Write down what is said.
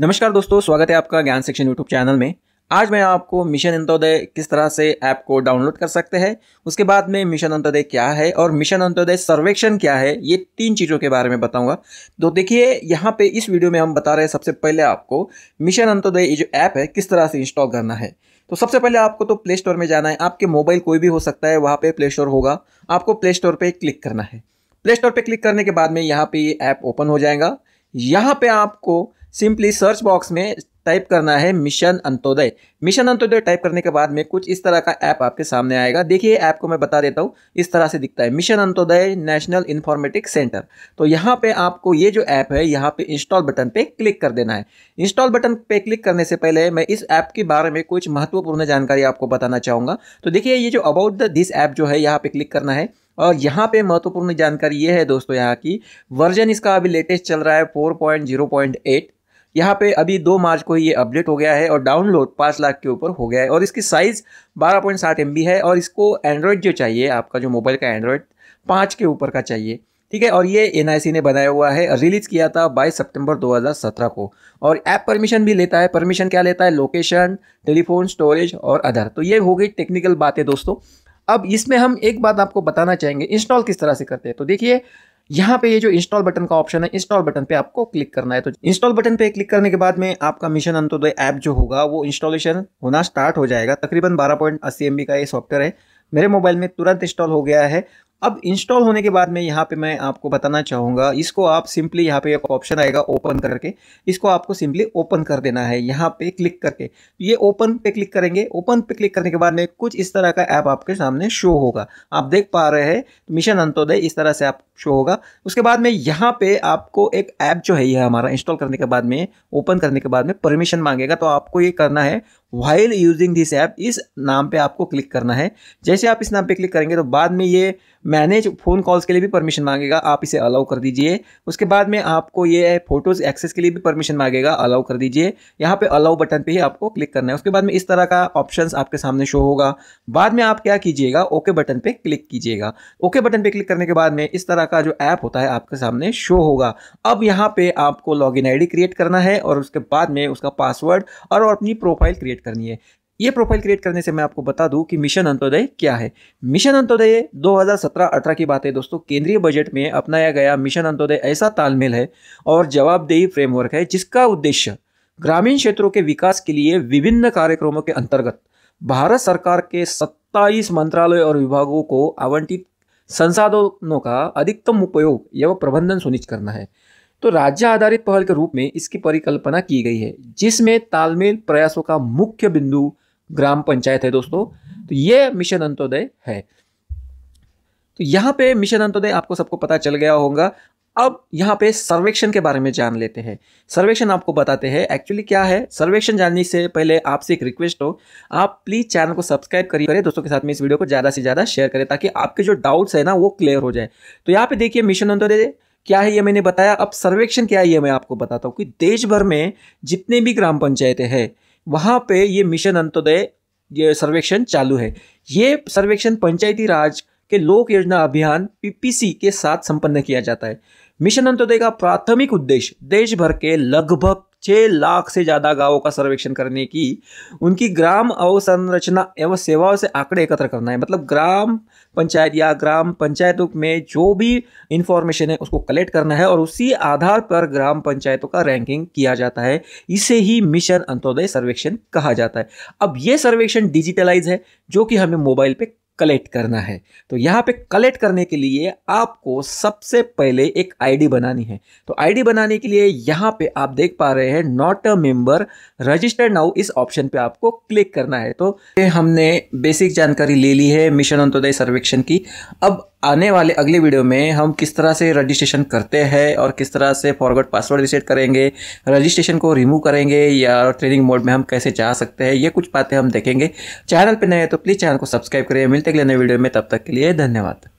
नमस्कार दोस्तों स्वागत है आपका ज्ञान सेक्शन यूट्यूब चैनल में आज मैं आपको मिशन अंत्योदय किस तरह से ऐप को डाउनलोड कर सकते हैं उसके बाद में मिशन अंत्योदय क्या है और मिशन अंत्योदय सर्वेक्षण क्या है ये तीन चीज़ों के बारे में बताऊंगा तो देखिए यहाँ पे इस वीडियो में हम बता रहे हैं सबसे पहले आपको मिशन अंत्योदय ये जो ऐप है किस तरह से इंस्टॉल करना है तो सबसे पहले आपको तो प्ले स्टोर में जाना है आपके मोबाइल कोई भी हो सकता है वहाँ पर प्ले स्टोर होगा आपको प्ले स्टोर पर क्लिक करना है प्ले स्टोर पर क्लिक करने के बाद में यहाँ पर ये ऐप ओपन हो जाएगा यहाँ पर आपको सिंपली सर्च बॉक्स में टाइप करना है Mission Antodaya Mission Antyodaya type करने के बाद में कुछ इस तरह का ऐप आपके सामने आएगा देखिए ऐप को मैं बता देता हूँ इस तरह से दिखता है Mission Antyodaya National Informatic Centre तो यहाँ पे आपको ये जो ऐप है यहाँ पे इंस्टॉल बटन पे क्लिक कर देना है इंस्टॉल बटन पे क्लिक करने से पहले मैं इस ऐप के बारे में कुछ महत्वपूर्ण जानकारी आपको बताना चाहूँगा तो देखिए ये जो अबाउट दिस ऐप जो है यहाँ पर क्लिक करना है और यहाँ पे महत्वपूर्ण जानकारी ये है दोस्तों यहाँ की वर्जन इसका अभी लेटेस्ट चल रहा है 4.0.8 यहाँ पे अभी दो मार्च को ये अपडेट हो गया है और डाउनलोड पाँच लाख के ऊपर हो गया है और इसकी साइज़ बारह पॉइंट सात एम है और इसको एंड्रॉयड जो चाहिए आपका जो मोबाइल का एंड्रॉयड पाँच के ऊपर का चाहिए ठीक है और ये एन ने बनाया हुआ है रिलीज़ किया था बाईस सितंबर 2017 को और ऐप परमिशन भी लेता है परमिशन क्या लेता है लोकेशन टेलीफोन स्टोरेज और अदर तो ये हो गई टेक्निकल बातें दोस्तों अब इसमें हम एक बात आपको बताना चाहेंगे इंस्टॉल किस तरह से करते हैं तो देखिए यहाँ पे ये जो इंस्टॉल बटन का ऑप्शन है इंस्टॉल बटन पे आपको क्लिक करना है तो इंस्टॉल बटन पे क्लिक करने के बाद में आपका मिशन अंतोदय ऐप जो होगा वो इंस्टॉलेशन होना स्टार्ट हो जाएगा तकरीबन बारह पॉइंट अस्सी एम बी का ये सॉफ्टवेयर है मेरे मोबाइल में तुरंत इंस्टॉल हो गया है अब इंस्टॉल होने के बाद में यहाँ पे मैं आपको बताना चाहूँगा इसको आप सिंपली यहाँ पे एक ऑप्शन आएगा ओपन करके इसको आपको सिंपली ओपन कर देना है यहाँ पे क्लिक करके ये ओपन पे क्लिक करेंगे ओपन पे क्लिक करने के बाद में कुछ इस तरह का ऐप आपके सामने शो होगा आप देख पा रहे हैं मिशन अंतोदय इस तरह से आप शो होगा उसके बाद में यहाँ पर आपको एक ऐप जो है यह हमारा इंस्टॉल करने के बाद में ओपन करने के बाद में परमिशन मांगेगा तो आपको ये करना है वाइल यूजिंग दिस ऐप इस नाम पे आपको क्लिक करना है जैसे आप इस नाम पे क्लिक करेंगे तो बाद में ये मैनेज फ़ोन कॉल्स के लिए भी परमिशन मांगेगा आप इसे अलाउ कर दीजिए उसके बाद में आपको ये फोटोज़ एक्सेस के लिए भी परमिशन मांगेगा अलाउ कर दीजिए यहाँ पे अलाउ बटन पे ही आपको क्लिक करना है उसके बाद में इस तरह का ऑप्शन आपके सामने शो होगा बाद में आप क्या कीजिएगा ओके बटन पर क्लिक कीजिएगा ओके बटन पर क्लिक करने के बाद में इस तरह का जो ऐप होता है आपके सामने शो होगा अब यहाँ पर आपको लॉग इन क्रिएट करना है और उसके बाद में उसका पासवर्ड और अपनी प्रोफाइल क्रिएट क्रिएट करनी है ये प्रोफाइल क्रिएट करने से मैं आपको बता दूं कि मिशन अंत्योदय क्या है मिशन अंत्योदय 2017-18 की बात है दोस्तों केंद्रीय बजट में अपनाया गया मिशन अंत्योदय ऐसा तालमेल है और जवाबदेही फ्रेमवर्क है जिसका उद्देश्य ग्रामीण क्षेत्रों के विकास के लिए विभिन्न कार्यक्रमों के अंतर्गत भारत सरकार के सत्ताईस मंत्रालय और विभागों को आवंटित संसाधनों का अधिकतम उपयोग एवं प्रबंधन सुनिश्चित करना है तो राज्य आधारित पहल के रूप में इसकी परिकल्पना की गई है जिसमें तालमेल प्रयासों का मुख्य बिंदु ग्राम पंचायत है दोस्तों तो यह मिशन अंत्योदय है तो यहां पे मिशन अंत्योदय आपको सबको पता चल गया होगा अब यहां पे सर्वेक्षण के बारे में जान लेते हैं सर्वेक्षण आपको बताते हैं एक्चुअली क्या है सर्वेक्षण जानने से पहले आपसे एक रिक्वेस्ट हो आप प्लीज़ चैनल को सब्सक्राइब करिए करें दोस्तों के साथ में इस वीडियो को ज़्यादा से ज़्यादा शेयर करें ताकि आपके जो डाउट्स है ना वो क्लियर हो जाए तो यहाँ पे देखिए मिशन अंतोदय क्या है ये मैंने बताया अब सर्वेक्षण क्या है ये मैं आपको बताता हूँ कि देश भर में जितने भी ग्राम पंचायतें हैं वहाँ पे ये मिशन अंत्योदय ये सर्वेक्षण चालू है ये सर्वेक्षण पंचायती राज के लोक योजना अभियान पीपीसी के साथ संपन्न किया जाता है मिशन अंत्योदय का प्राथमिक उद्देश्य देश भर के लगभग छः लाख से ज़्यादा गांवों का सर्वेक्षण करने की उनकी ग्राम अवसंरचना एवं सेवाओं से आंकड़े एकत्र करना है मतलब ग्राम पंचायत या ग्राम पंचायतों में जो भी इंफॉर्मेशन है उसको कलेक्ट करना है और उसी आधार पर ग्राम पंचायतों का रैंकिंग किया जाता है इसे ही मिशन अंत्योदय सर्वेक्षण कहा जाता है अब ये सर्वेक्षण डिजिटलाइज है जो कि हमें मोबाइल पर कलेक्ट करना है तो यहाँ पे कलेक्ट करने के लिए आपको सबसे पहले एक आईडी बनानी है तो आईडी बनाने के लिए यहाँ पे आप देख पा रहे हैं not a member registered now इस ऑप्शन पे आपको क्लिक करना है तो हमने बेसिक जानकारी ले ली है मिशन अंत्योदय सर्वेक्षण की अब आने वाले अगले वीडियो में हम किस तरह से रजिस्ट्रेशन करते हैं और किस तरह से फॉरवर्ड पासवर्ड रिसेट करेंगे रजिस्ट्रेशन को रिमूव करेंगे या ट्रेनिंग मोड में हम कैसे जा सकते हैं ये कुछ बातें हम देखेंगे चैनल पर नए हैं तो प्लीज़ चैनल को सब्सक्राइब करें मिलते अगले नए वीडियो में तब तक के लिए धन्यवाद